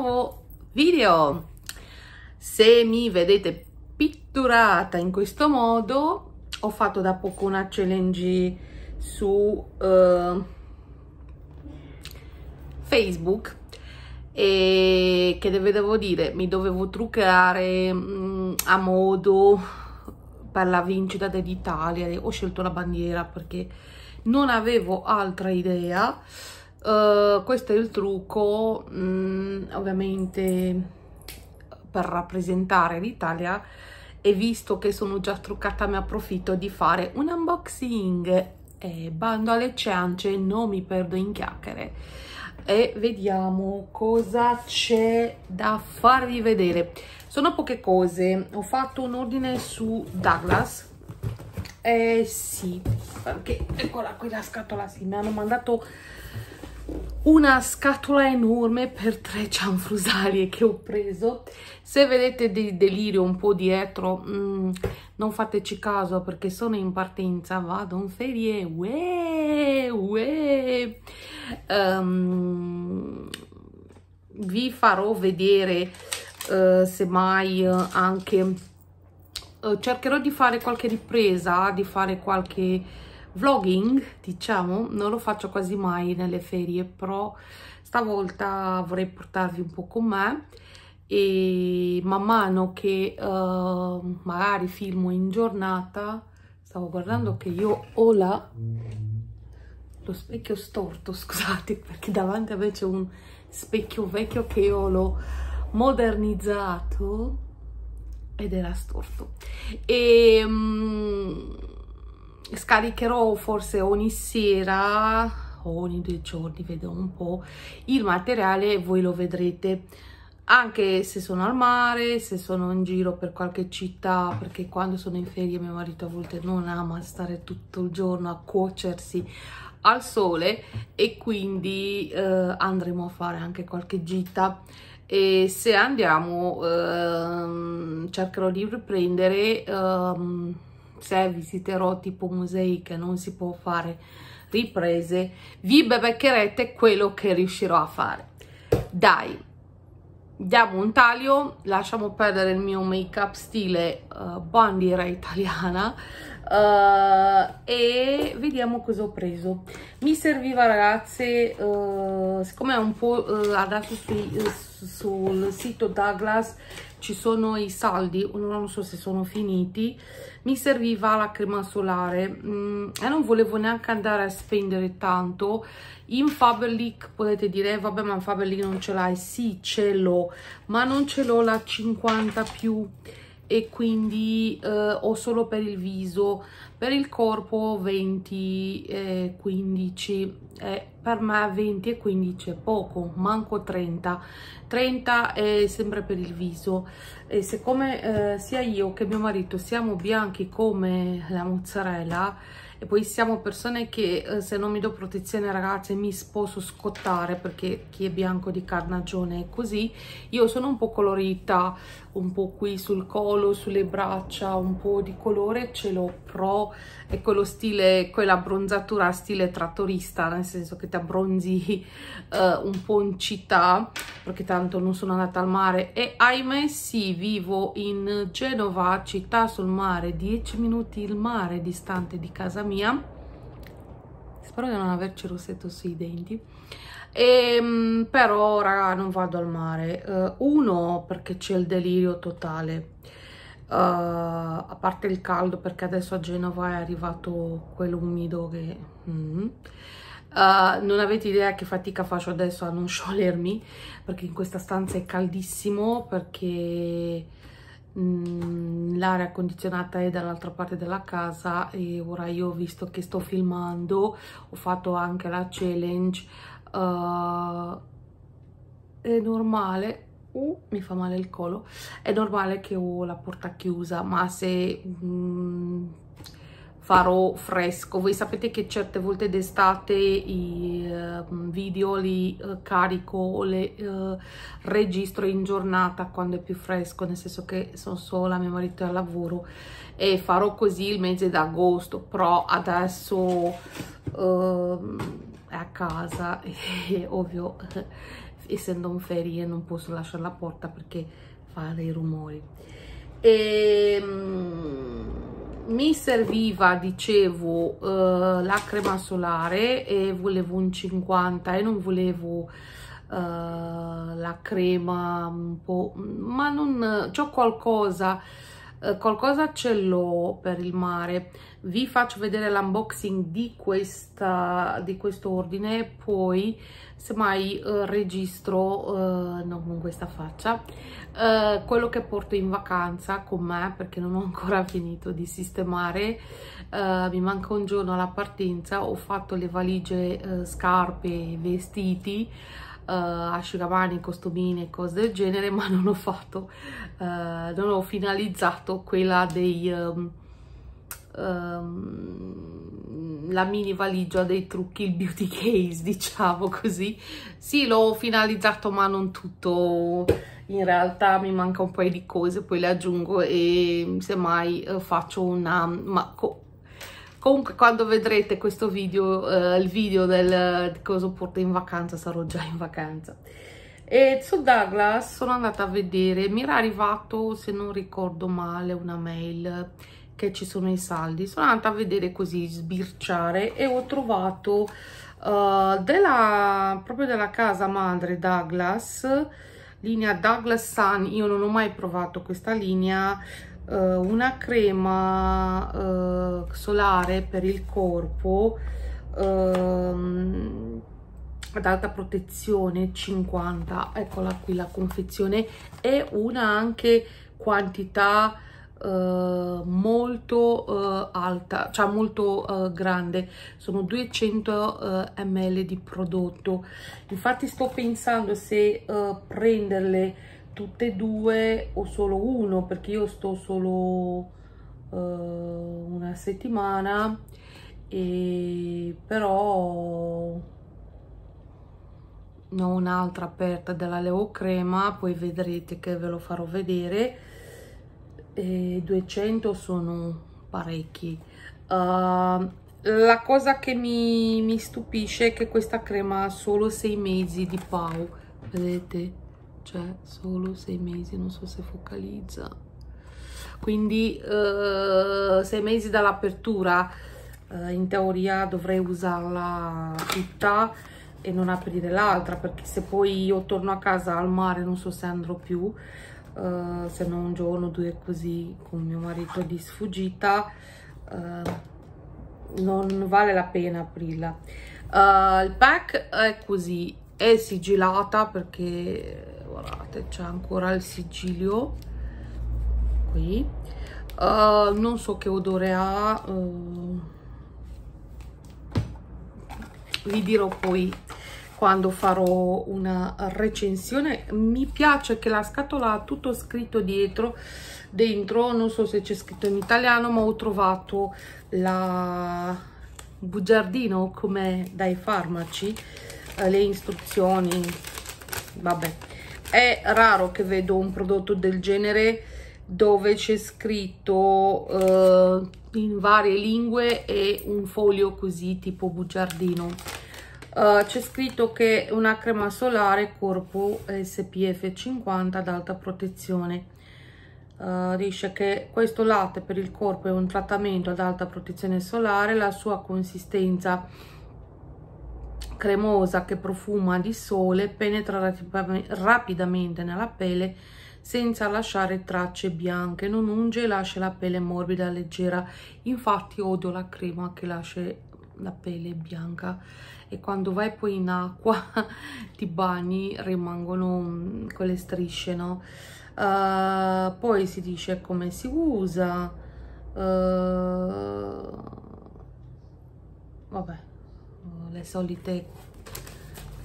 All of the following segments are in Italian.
nuovo video se mi vedete pitturata in questo modo ho fatto da poco una challenge su uh, facebook e che devo dire mi dovevo truccare mh, mm, a modo per la vincita dell'Italia ho scelto la bandiera perché non avevo altra idea eh, questo è il trucco um, ovviamente per rappresentare l'Italia e visto che sono già truccata mi approfitto di fare un unboxing e bando alle ciance non mi perdo in chiacchiere e vediamo cosa c'è da farvi vedere sono poche cose ho fatto un ordine su Douglas eh sì perché eccola qui la scatola sì mi hanno mandato una scatola enorme per tre cianfrusaglie che ho preso se vedete dei delirio un po' dietro mm, non fateci caso perché sono in partenza vado in ferie uè, uè. Um, vi farò vedere uh, mai uh, anche uh, cercherò di fare qualche ripresa di fare qualche vlogging, diciamo, non lo faccio quasi mai nelle ferie, però stavolta vorrei portarvi un po' con me e man mano che uh, magari filmo in giornata, stavo guardando che io ho la lo specchio storto, scusate, perché davanti a me c'è un specchio vecchio che io l'ho modernizzato ed era storto. E... Um, scaricherò forse ogni sera o ogni due giorni, vedo un po', il materiale voi lo vedrete anche se sono al mare, se sono in giro per qualche città, perché quando sono in ferie mio marito a volte non ama stare tutto il giorno a cuocersi al sole e quindi eh, andremo a fare anche qualche gita e se andiamo eh, cercherò di riprendere eh, se cioè, visiterò tipo musei che non si può fare riprese, vi beccherete quello che riuscirò a fare. Dai, diamo un taglio, lasciamo perdere il mio make up stile uh, bandiera italiana uh, e vediamo cosa ho preso. Mi serviva ragazze, uh, siccome è un po' adatto sul sito Douglas, ci sono i saldi non so se sono finiti mi serviva la crema solare mm, e non volevo neanche andare a spendere tanto in Faberlic potete dire eh, vabbè ma in Faberlic non ce l'hai sì ce l'ho ma non ce l'ho la 50 più e quindi eh, ho solo per il viso per il corpo 20 eh, 15 eh, per me 20 e 15 è poco manco 30 30 è sempre per il viso e siccome eh, sia io che mio marito siamo bianchi come la mozzarella e poi siamo persone che eh, se non mi do protezione ragazze mi posso scottare perché chi è bianco di carnagione è così io sono un po' colorita un po' qui sul collo, sulle braccia un po' di colore ce l'ho pro è quello stile, quella bronzatura stile trattorista nel senso che ti abbronzi eh, un po' in città perché tanto non sono andata al mare e ahimè sì vivo in Genova, città sul mare, 10 minuti il mare distante di casa mia. Spero di non averci rossetto sui denti. E, ehm, però, raga, non vado al mare. Uh, uno, perché c'è il delirio totale. Uh, a parte il caldo, perché adesso a Genova è arrivato quell'umido che... Mm -hmm Uh, non avete idea che fatica faccio adesso a non sciogliermi perché in questa stanza è caldissimo perché mm, l'aria condizionata è dall'altra parte della casa e ora io visto che sto filmando ho fatto anche la challenge uh, è normale uh, mi fa male il collo è normale che ho la porta chiusa ma se um, farò fresco voi sapete che certe volte d'estate i eh, video li eh, carico o le eh, registro in giornata quando è più fresco nel senso che sono sola mio marito è al lavoro e farò così il mese d'agosto però adesso ehm, è a casa e ovvio essendo in ferie non posso lasciare la porta perché fa dei rumori e ehm, mi serviva dicevo eh, la crema solare e volevo un 50 e non volevo eh, la crema un po' ma non c'ho qualcosa eh, qualcosa ce l'ho per il mare vi faccio vedere l'unboxing di questa di questo ordine poi semmai eh, registro eh, non con questa faccia eh, quello che porto in vacanza con me perché non ho ancora finito di sistemare eh, mi manca un giorno alla partenza ho fatto le valigie eh, scarpe vestiti uh, asciugamani, costumini e cose del genere, ma non ho fatto, uh, non ho finalizzato quella dei... Um, um, la mini valigia dei trucchi, il beauty case, diciamo così. Sì, l'ho finalizzato, ma non tutto. In realtà mi manca un paio di cose, poi le aggiungo e semmai eh, faccio una... Ma comunque quando vedrete questo video eh, il video del di cosa porta in vacanza sarò già in vacanza e su Douglas sono andata a vedere mi era arrivato se non ricordo male una mail che ci sono i saldi sono andata a vedere così sbirciare e ho trovato uh, della proprio della casa madre Douglas linea Douglas Sun io non ho mai provato questa linea eh, una crema eh, solare per il corpo ehm, ad alta protezione 50 eccola qui la confezione e una anche quantità Uh, molto uh, alta, cioè molto uh, grande, sono 200 ml di prodotto. Infatti sto pensando se prenderle tutte e due o solo uno perché io sto solo eh, una settimana e però ne ho un'altra aperta della Leo Crema poi vedrete che ve lo farò vedere e 200 sono parecchi uh, la cosa che mi, mi stupisce è che questa crema ha solo 6 mesi di pau vedete cioè solo sei mesi non so se focalizza quindi eh, sei mesi dall'apertura eh, in teoria dovrei usarla tutta e non aprire l'altra perché se poi io torno a casa al mare non so se andrò più eh, se non un giorno o due così con mio marito di sfuggita eh, non vale la pena aprirla eh, il pack è così è sigillata perché guardate c'è ancora il sigilio qui uh, non so che odore ha uh, vi dirò poi quando farò una recensione mi piace che la scatola ha tutto scritto dietro dentro non so se c'è scritto in italiano ma ho trovato la bugiardino come dai farmaci eh, le istruzioni vabbè è raro che vedo un prodotto del genere dove c'è scritto eh, in varie lingue e un foglio così tipo bugiardino Uh, c'è scritto che è una crema solare corpo SPF 50 ad alta protezione uh, dice che questo latte per il corpo è un trattamento ad alta protezione solare la sua consistenza è cremosa che profuma di sole penetra rapidamente nella pelle senza lasciare tracce bianche, non unge e lascia la pelle morbida e leggera. Infatti odio la crema che lascia la pelle bianca e quando vai poi in acqua ti bagni rimangono mm, quelle strisce, no? Uh, poi si dice come si usa. Uh, vabbè le solite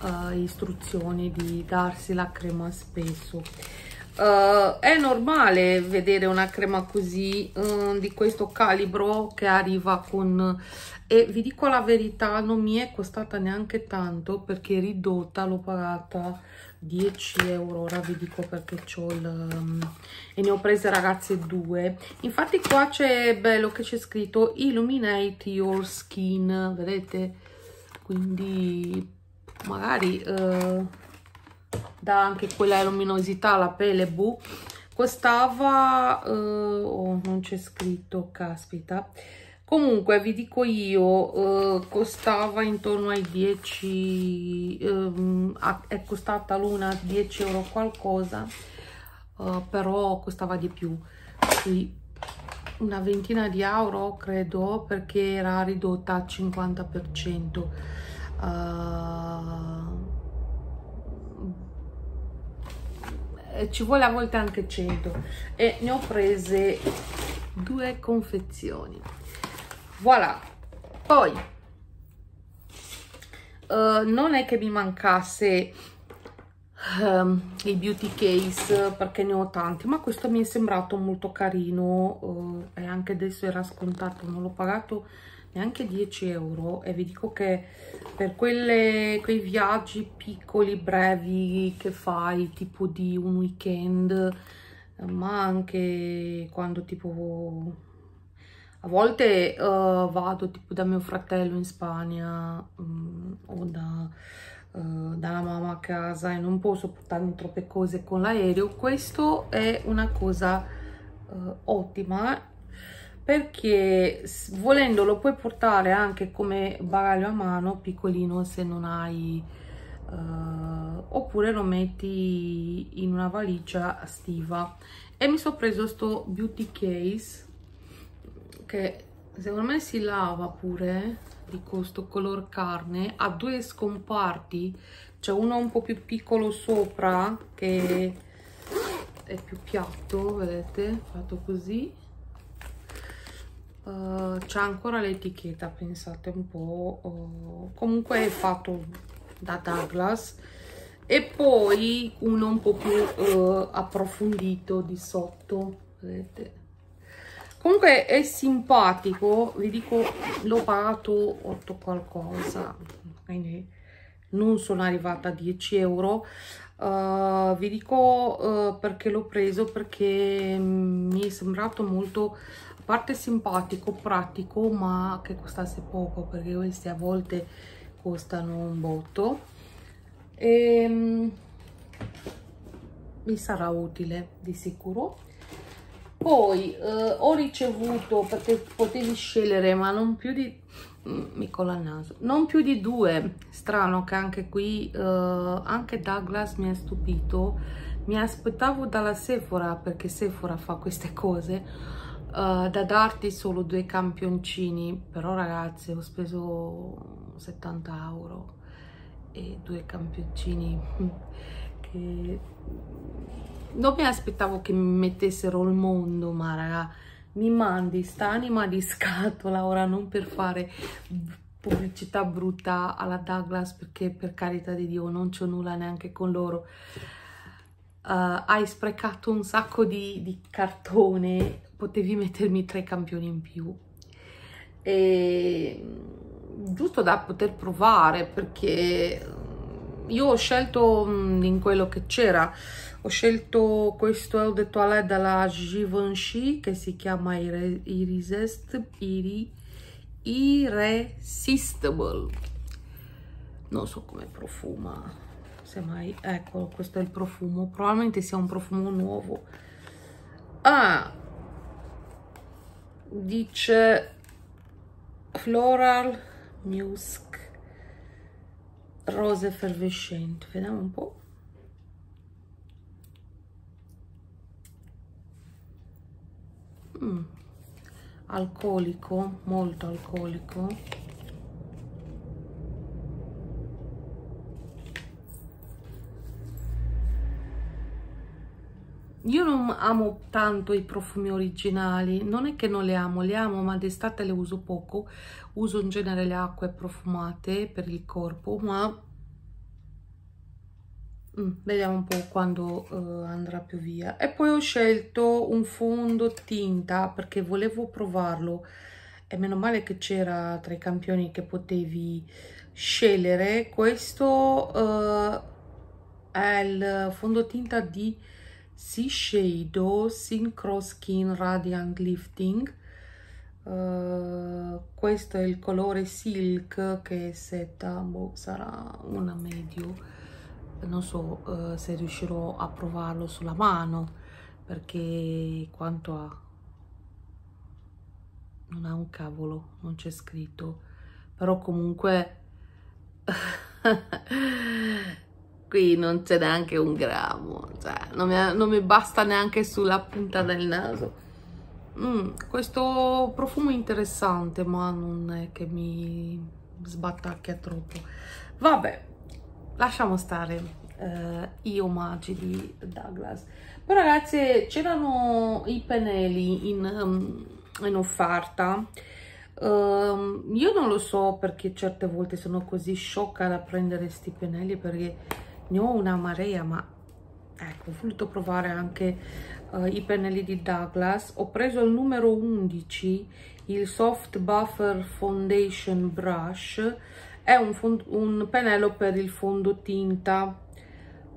uh, istruzioni di darsi la crema spesso uh, è normale vedere una crema così um, di questo calibro che arriva con e vi dico la verità non mi è costata neanche tanto perché ridotta l'ho pagata 10 euro ora vi dico perché c'ho il um, e ne ho prese ragazze due infatti qua c'è bello che c'è scritto illuminate your skin vedete quindi magari eh, dà anche quella luminosità alla pelle bu boh. costava eh, oh, non c'è scritto caspita comunque vi dico io eh, costava intorno ai 10 ehm, è costata l'una 10 euro qualcosa eh, però costava di più quindi una ventina di euro credo perché era ridotta al 50% uh, eh, ci vuole a volte anche 100 e ne ho prese due confezioni voilà poi uh, non è che mi mancasse um, i beauty case perché ne ho tanti ma questo mi è sembrato molto carino uh, e anche adesso era scontato non l'ho pagato neanche 10 euro e vi dico che per quelle, quei viaggi piccoli brevi che fai tipo di un weekend eh, ma anche quando tipo a volte uh, vado tipo da mio fratello in Spagna um, o da eh, dalla mamma a casa e non posso portarmi troppe cose con l'aereo, questo è una cosa uh, ottima perché volendolo puoi portare anche come bagaglio a mano piccolino se non hai uh, oppure lo metti in una valigia stiva e mi sono preso sto beauty case che secondo me si lava pure di questo color carne ha due scomparti c'è uno un po' più piccolo sopra che è più piatto vedete fatto così uh, c'è ancora l'etichetta pensate un po' uh, comunque è fatto da Douglas e poi uno un po' più uh, approfondito di sotto vedete comunque è simpatico vi dico l'ho pagato 8 qualcosa quindi non sono arrivata a 10 euro uh, vi dico uh, perché l'ho preso perché mi è sembrato molto a parte simpatico pratico ma che costasse poco perché questi a volte costano un botto e um, mi sarà utile di sicuro poi eh, ho ricevuto perché potevi scegliere ma non più di mm, mi cola il naso non più di due strano che anche qui eh, anche Douglas mi ha stupito mi aspettavo dalla Sephora perché Sephora fa queste cose eh, da darti solo due campioncini però ragazzi ho speso 70 euro e due campioncini non mi aspettavo che mi mettessero il mondo ma raga mi mandi anima di scatola ora non per fare pubblicità brutta alla Douglas perché per carità di Dio non c'ho nulla neanche con loro uh, hai sprecato un sacco di, di, cartone potevi mettermi tre campioni in più e mm, giusto da poter provare perché io ho scelto mm, in quello che c'era ho scelto questo eau de toilette dalla Givenchy che si chiama Irresistible non so come profuma se mai ecco questo è il profumo probabilmente sia un profumo nuovo ah dice floral musk rosa effervescente vediamo un po' mm. alcolico molto alcolico io non amo tanto i profumi originali, non è che non le amo, le amo ma d'estate le uso poco, uso in genere le acque profumate per il corpo, ma mm, vediamo un po' quando uh, andrà più via. E poi ho scelto un fondotinta perché volevo provarlo e meno male che c'era tra i campioni che potevi scegliere, questo uh, è il fondotinta di... Shiseido Synchro Skin Radiant Lifting uh, questo è il colore silk che è seta boh, sarà una medio non so uh, se riuscirò a provarlo sulla mano perché quanto ha non ha un cavolo non c'è scritto però comunque qui non c'è neanche un grammo, cioè non mi, non mi, basta neanche sulla punta del naso. Mm, questo profumo è interessante, ma non è che mi sbattacchia troppo. Vabbè, lasciamo stare eh, i omaggi di Douglas. Però ragazzi, c'erano i pennelli in, um, in offerta. Um, io non lo so perché certe volte sono così sciocca da prendere questi pennelli perché ne ho una marea ma ecco ho voluto provare anche uh, i pennelli di Douglas ho preso il numero 11 il soft buffer foundation brush è un, un pennello per il fondotinta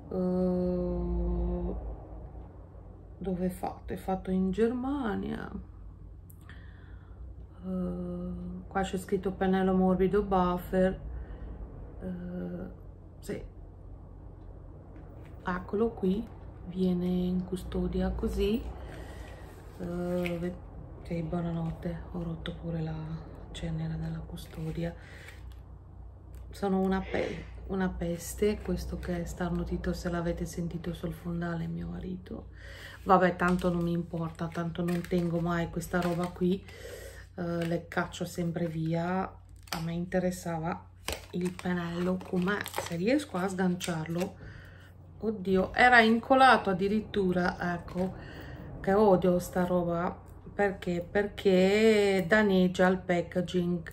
uh, eh, dove è fatto? è fatto in Germania uh, qua c'è scritto pennello morbido buffer uh, sì eccolo qui viene in custodia così uh, eh, ok buonanotte ho rotto pure la cenere della custodia sono una, pe una peste questo che è starnutito se l'avete sentito sul fondale mio marito vabbè tanto non mi importa tanto non tengo mai questa roba qui uh, le caccio sempre via a me interessava il pennello come se riesco a sganciarlo oddio era incolato addirittura ecco che odio sta roba perché perché danneggia il packaging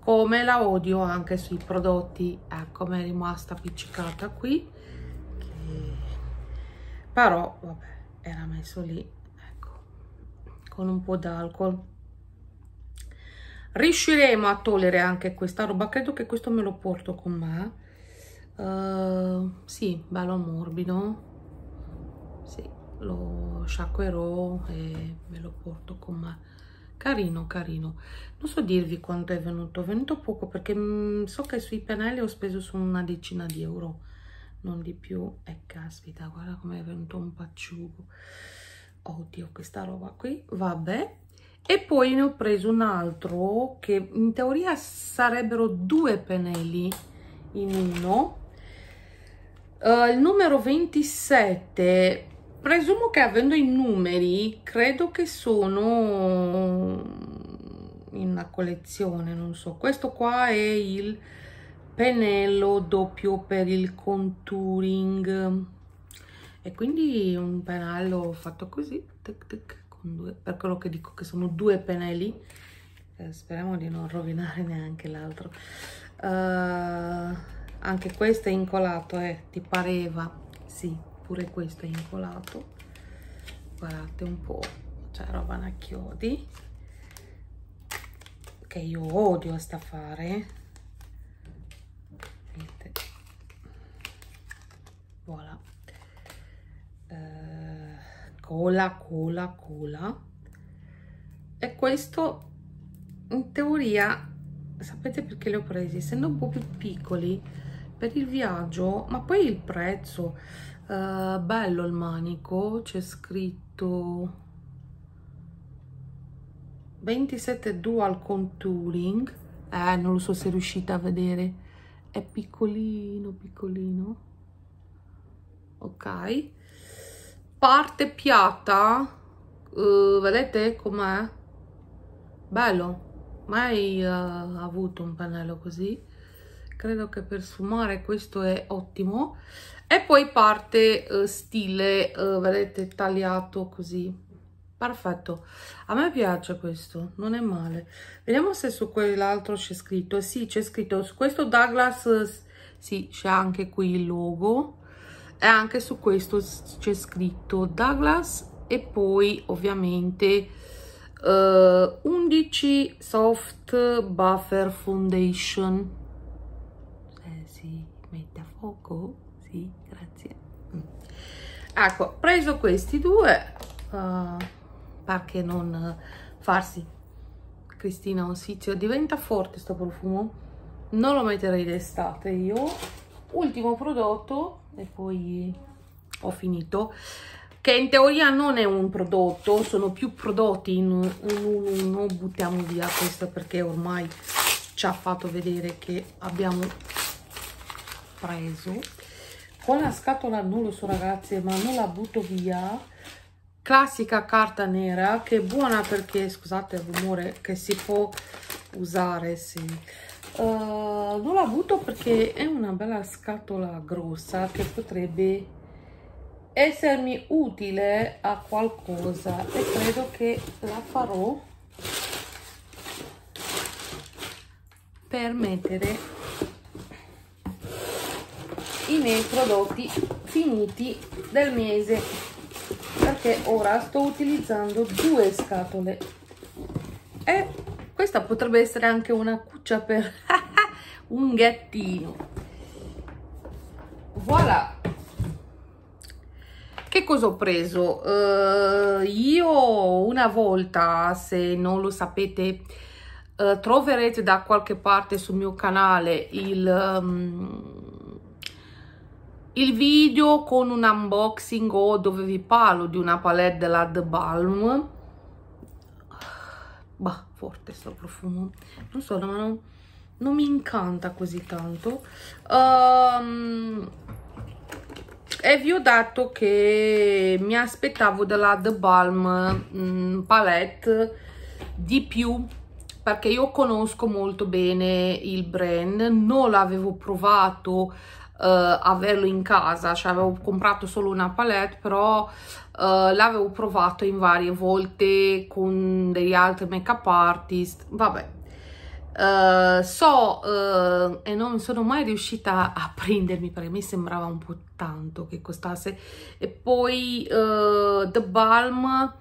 come la odio anche sui prodotti ecco mi è rimasta appiccicata qui che... però vabbè era messo lì ecco con un po d'alcol riusciremo a togliere anche questa roba credo che questo me lo porto con me Ehm, sì, bello morbido. Sì, lo sciacquerò e me lo porto con me. Carino, carino. Non so dirvi quanto è venuto. È venuto poco perché mh, mm, so che sui pennelli ho speso su una decina di euro. Non di più. E caspita, guarda come è venuto un pacciugo. Oddio, questa roba qui. Vabbè. E poi ne ho preso un altro che in teoria sarebbero due pennelli in uno Uh, il numero 27, presumo che avendo i numeri, credo che sono in una collezione, non so. Questo qua è il pennello doppio per il contouring. E quindi un pennello fatto così, tic tic, con due, per quello che dico che sono due pennelli. Eh, speriamo di non rovinare neanche l'altro. Uh, anche questo è incolato eh ti pareva sì pure questo è incolato guardate un po' cioè roba da chiodi che io odio sta fare niente voilà eh, cola cola cola e questo in teoria sapete perché li ho presi essendo un po' più piccoli per il viaggio ma poi il prezzo eh, bello il manico c'è scritto 27 dual contouring eh non lo so se riuscite a vedere è piccolino piccolino ok parte piatta uh, vedete com'è bello mai uh, avuto un pannello così credo che per sfumare questo è ottimo e poi parte eh, stile eh, vedete tagliato così perfetto a me piace questo non è male vediamo se su quell'altro c'è scritto eh, sì c'è scritto su questo Douglas eh, sì c'è anche qui il logo e anche su questo c'è scritto Douglas e poi ovviamente eh, 11 soft buffer foundation ecco preso questi due uh, eh, perché non eh, farsi Cristina un Osizio diventa forte sto profumo non lo metterei d'estate io ultimo prodotto e poi ho finito che in teoria non è un prodotto sono più prodotti in uno non buttiamo via questo perché ormai ci ha fatto vedere che abbiamo preso con la scatola non lo so ragazzi, ma non la butto via classica carta nera che è buona perché scusate il rumore che si può usare sì uh, non la butto perché è una bella scatola grossa che potrebbe essermi utile a qualcosa e credo che la farò per mettere i miei prodotti finiti del mese perché ora sto utilizzando due scatole e questa potrebbe essere anche una cuccia per un gattino voilà che cosa ho preso uh, io una volta se non lo sapete uh, troverete da qualche parte sul mio canale il um, il video con un unboxing o dove vi parlo di una palette della The Balm bah, forte sto profumo non so, ma non, non mi incanta così tanto um, e vi ho detto che mi aspettavo della The Balm um, palette di più perché io conosco molto bene il brand non l'avevo provato Uh, averlo in casa, cioè avevo comprato solo una palette, però uh, l'avevo provato in varie volte con degli altri make-up artist, vabbè. Uh, so e non sono mai riuscita a prendermi perché mi sembrava un po' tanto che costasse e poi The Balm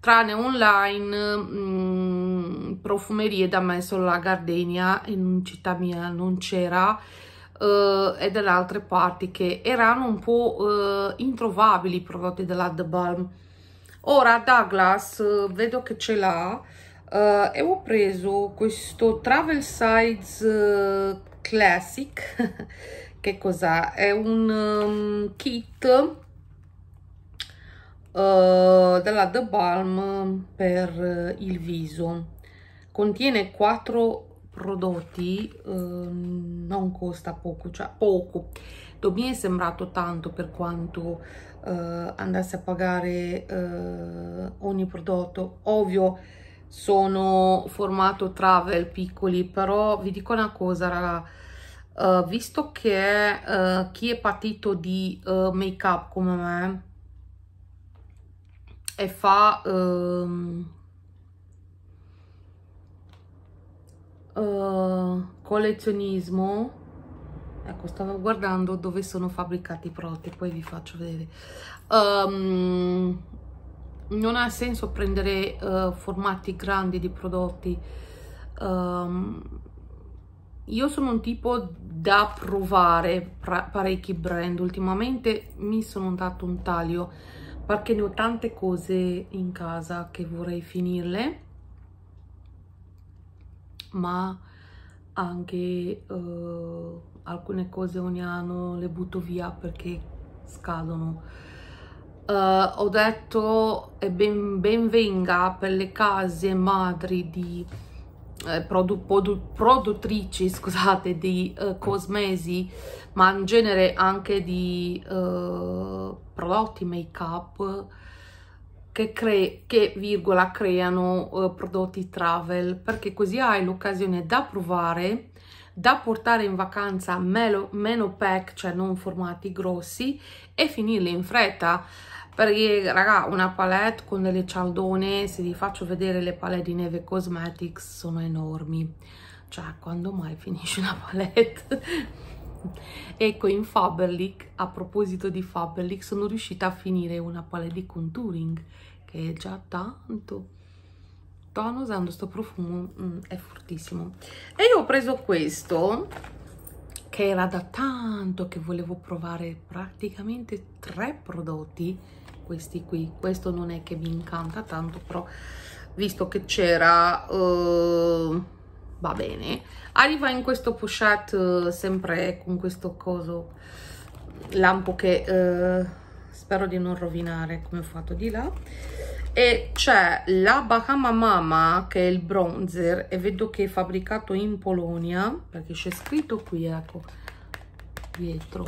tranne online mh, mm, profumerie da me solo la Gardenia in città mia non c'era uh, e delle altre parti che erano un po' uh, introvabili i prodotti della The Balm ora Douglas uh, vedo che ce l'ha e ho preso questo travel size classic che cos'è? è un um, kit della The Balm per il viso contiene quattro prodotti eh, non costa poco, cioè poco. Non Mi è sembrato tanto per quanto eh, andasse a pagare eh, ogni prodotto. Ovvio sono formato travel piccoli, però vi dico una cosa, raga. Uh, visto che uh, chi è patito di uh, make up come me e fa um, Eh, collezionismo ecco stavo guardando dove sono fabbricati i prodotti poi vi faccio vedere um, non ha senso prendere uh, formati grandi di prodotti um, io sono un tipo da provare parecchi brand ultimamente mi sono dato un taglio perché ne ho tante cose in casa che vorrei finirle ma anche eh, alcune cose ogni anno le butto via perché scadono. Eh, ho detto e ben, ben, venga per le case madri di eh, produ, produ, produttrici scusate di eh, cosmesi ma in genere anche di eh, prodotti make up che, cre che virgola, creano eh, prodotti travel perché così hai l'occasione da provare da portare in vacanza meno, meno pack cioè non formati grossi e finirli in fretta perché raga una palette con delle cialdone se vi faccio vedere le palette di Neve Cosmetics sono enormi cioè quando mai finisce una palette Ecco, in Faberlic, a proposito di Faberlic, sono riuscita a finire una palette di contouring che è già tanto. Sto usando sto profumo, mm, è fortissimo. E io ho preso questo, che era da tanto che volevo provare praticamente tre prodotti, questi qui. Questo non è che mi incanta tanto, però visto che c'era... Uh, va bene. Arriva in questo pochette eh, sempre con questo coso lampo che eh, spero di non rovinare come ho fatto di là. E c'è la Bahama Mama che è il bronzer e vedo che è fabbricato in Polonia perché c'è scritto qui, ecco, dietro.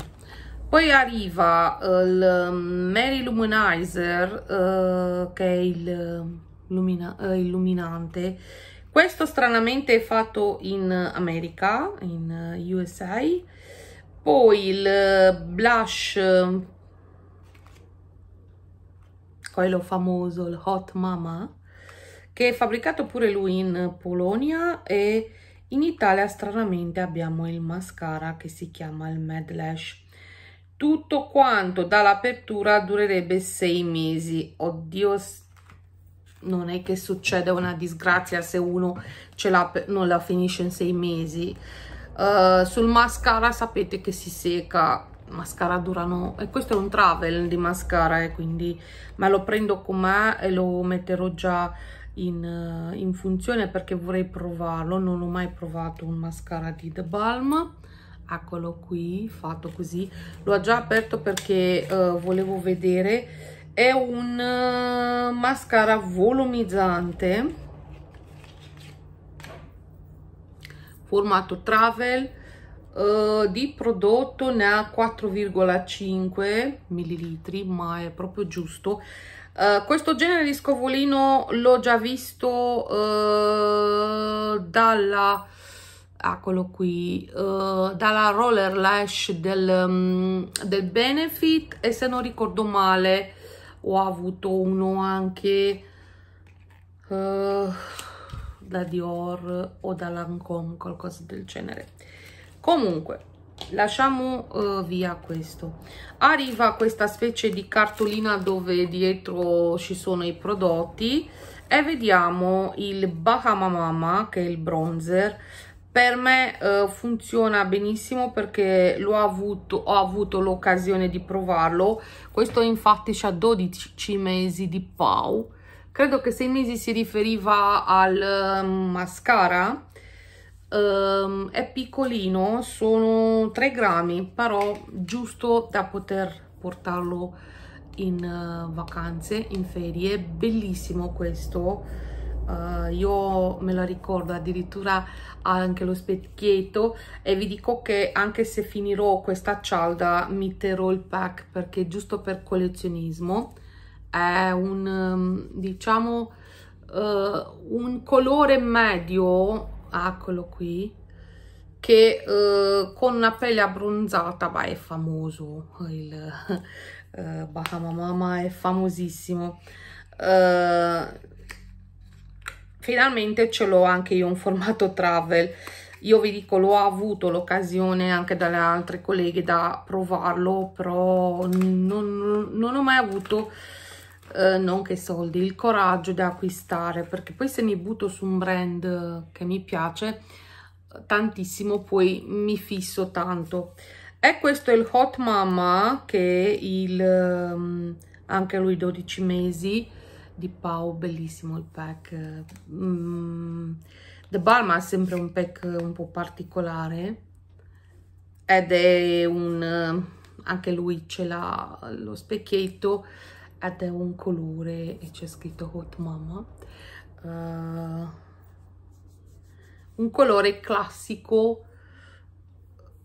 Poi arriva eh, il mm, Mary Luminizer uh, che è il, uh, illuminante questo stranamente è fatto in America, in eh, USA. Poi il eh, blush, eh, quello famoso, il Hot Mama, che è fabbricato pure lui in Polonia e in Italia stranamente abbiamo il mascara che si chiama il Mad Lash. Tutto quanto dall'apertura durerebbe sei mesi. Oddio, non è che succede una disgrazia se uno ce l'ha non la finisce in sei mesi uh, sul mascara sapete che si seca mascara durano e questo è un travel di mascara eh, quindi ma lo prendo con me e lo metterò già in, eh, in, funzione perché vorrei provarlo non ho mai provato un mascara di The Balm eccolo qui fatto così l'ho già aperto perché uh, volevo vedere è un eh, mascara volumizzante formato travel uh, di prodotto ne ha 4,5 millilitri ma è proprio giusto uh, questo genere di scovolino l'ho già visto uh, dalla eccolo qui dalla roller lash del, um, del benefit e se non ricordo male ho avuto uno anche uh, da Dior o da Lancome, qualcosa del genere. Comunque, lasciamo uh, via questo. Arriva questa specie di cartolina dove dietro ci sono i prodotti e vediamo il Bahama Mama, che è il bronzer, per me eh, funziona benissimo perché l'ho avuto, ho avuto l'occasione di provarlo. Questo infatti ha 12 mesi di PAU. Credo che 6 mesi si riferiva al um, mascara. Um, è piccolino, sono 3 grammi, però giusto da poter portarlo in uh, vacanze, in ferie. Bellissimo questo Uh, io me la ricordo addirittura anche lo specchietto e vi dico che anche se finirò questa cialda mi terrò il pack perché giusto per collezionismo è un ehm, diciamo uh, un colore medio ah, eccolo qui che uh, con una pelle abbronzata beh, è famoso il Bahama Mama è famosissimo finalmente ce l'ho anche io in formato travel io vi dico l'ho avuto l'occasione anche dalle altre colleghe da provarlo però non, non ho mai avuto eh, non che soldi il coraggio di acquistare perché poi se mi butto su un brand che mi piace tantissimo poi mi fisso tanto e questo è il hot mama che è il ehm, anche lui 12 mesi di Pau, bellissimo il pack. Mm, The Balma è sempre un pack un po' particolare ed è un... Eh, anche lui ce l'ha lo specchietto ed è un colore e c'è scritto Hot Mama. Uh, un colore classico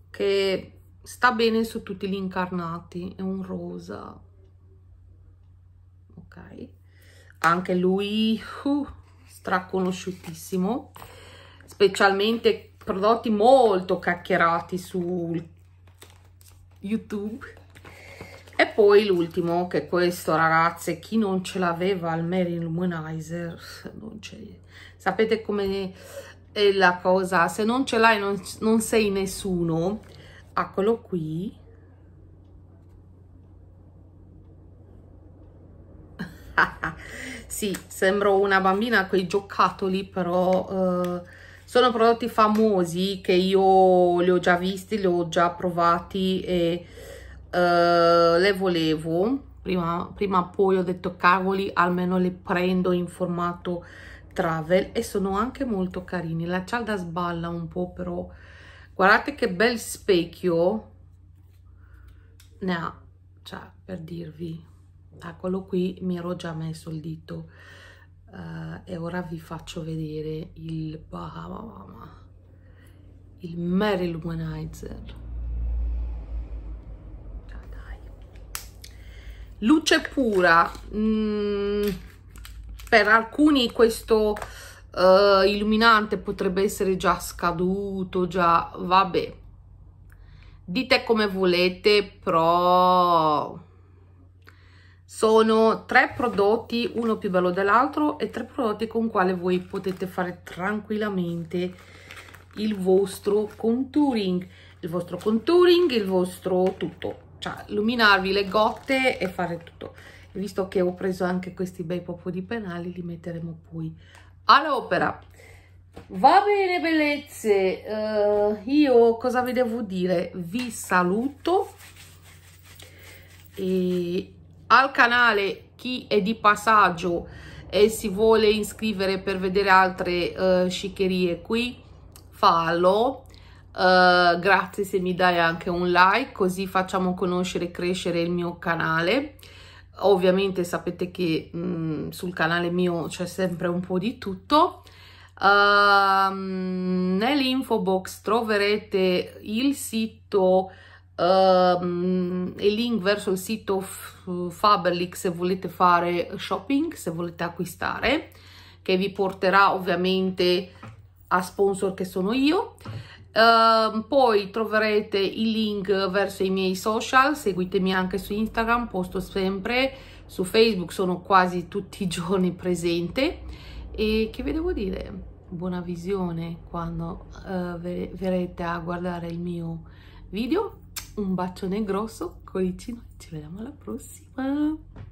che sta bene su tutti gli incarnati, è un rosa. Ok anche lui uh, straconosciutissimo specialmente prodotti molto cacchierati su youtube e poi l'ultimo che è questo ragazze chi non ce l'aveva il Marine Luminizer non c'è sapete come è la cosa se non ce l'hai non, non sei nessuno eccolo qui sì, sembro una bambina con i giocattoli, però eh, sono prodotti famosi che io li ho già visti, li ho già provati e eh, le volevo. Prima, prima o poi ho detto cavoli, almeno le prendo in formato travel e sono anche molto carini. La cialda sballa un po', però guardate che bel specchio ne ha, cioè per dirvi Ah, eccolo qui mi ero già messo il dito uh, e ora vi faccio vedere il Bahama Mama il Mary Luminizer luce pura mm, per alcuni questo uh, illuminante potrebbe essere già scaduto già vabbè dite come volete però sono tre prodotti uno più bello dell'altro e tre prodotti con quale voi potete fare tranquillamente il vostro contouring il vostro contouring il vostro tutto cioè illuminarvi le gotte e fare tutto e visto che ho preso anche questi bei di penali li metteremo poi all'opera va bene bellezze uh, io cosa vi devo dire vi saluto e al canale chi è di passaggio e si vuole iscrivere per vedere altre uh, eh, sciccherie qui fallo uh, grazie se mi dai anche un like così facciamo conoscere e crescere il mio canale ovviamente sapete che mh, mm, sul canale mio c'è sempre un po' di tutto uh, nell'info box troverete il sito um, ehm, il link verso il sito Faberlic se volete fare shopping, se volete acquistare, che vi porterà ovviamente a sponsor che sono io. Uh, poi troverete il link verso i miei social, seguitemi anche su Instagram, posto sempre, su Facebook sono quasi tutti i giorni presente e che vi devo dire, buona visione quando uh, eh, verrete a guardare il mio video un bacione grosso, coricino, ci vediamo alla prossima!